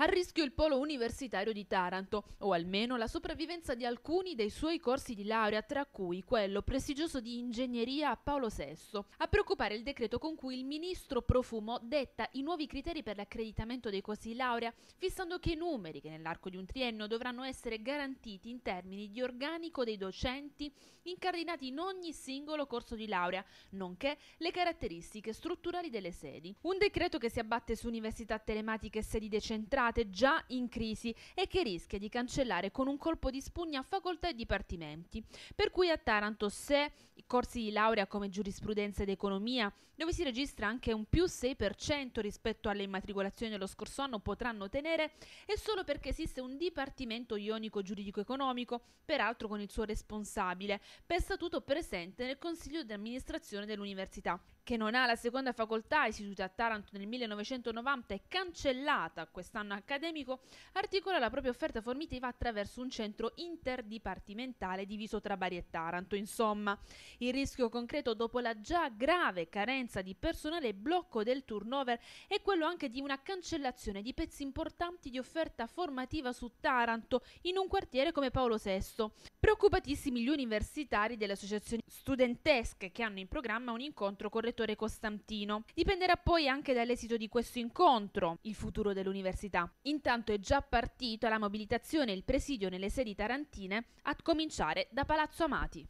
A rischio il polo universitario di Taranto, o almeno la sopravvivenza di alcuni dei suoi corsi di laurea, tra cui quello prestigioso di ingegneria a Paolo VI. A preoccupare il decreto con cui il ministro Profumo detta i nuovi criteri per l'accreditamento dei corsi di laurea, fissando che i numeri che nell'arco di un triennio dovranno essere garantiti in termini di organico dei docenti incardinati in ogni singolo corso di laurea, nonché le caratteristiche strutturali delle sedi. Un decreto che si abbatte su università telematiche e sedi decentrali state già in crisi e che rischia di cancellare con un colpo di spugna facoltà e dipartimenti. Per cui a Taranto, se i corsi di laurea come giurisprudenza ed economia, dove si registra anche un più 6% rispetto alle immatricolazioni dello scorso anno, potranno tenere, è solo perché esiste un dipartimento ionico giuridico economico, peraltro con il suo responsabile, per statuto presente nel consiglio di amministrazione dell'università, che non ha la seconda facoltà istituita a Taranto nel 1990 e cancellata quest'anno a accademico articola la propria offerta formativa attraverso un centro interdipartimentale diviso tra Bari e Taranto. Insomma, il rischio concreto dopo la già grave carenza di personale e blocco del turnover è quello anche di una cancellazione di pezzi importanti di offerta formativa su Taranto in un quartiere come Paolo VI. Preoccupatissimi gli universitari delle associazioni studentesche che hanno in programma un incontro con il rettore Costantino. Dipenderà poi anche dall'esito di questo incontro il futuro dell'università. Intanto è già partita la mobilitazione e il presidio nelle sedi tarantine, a cominciare da Palazzo Amati.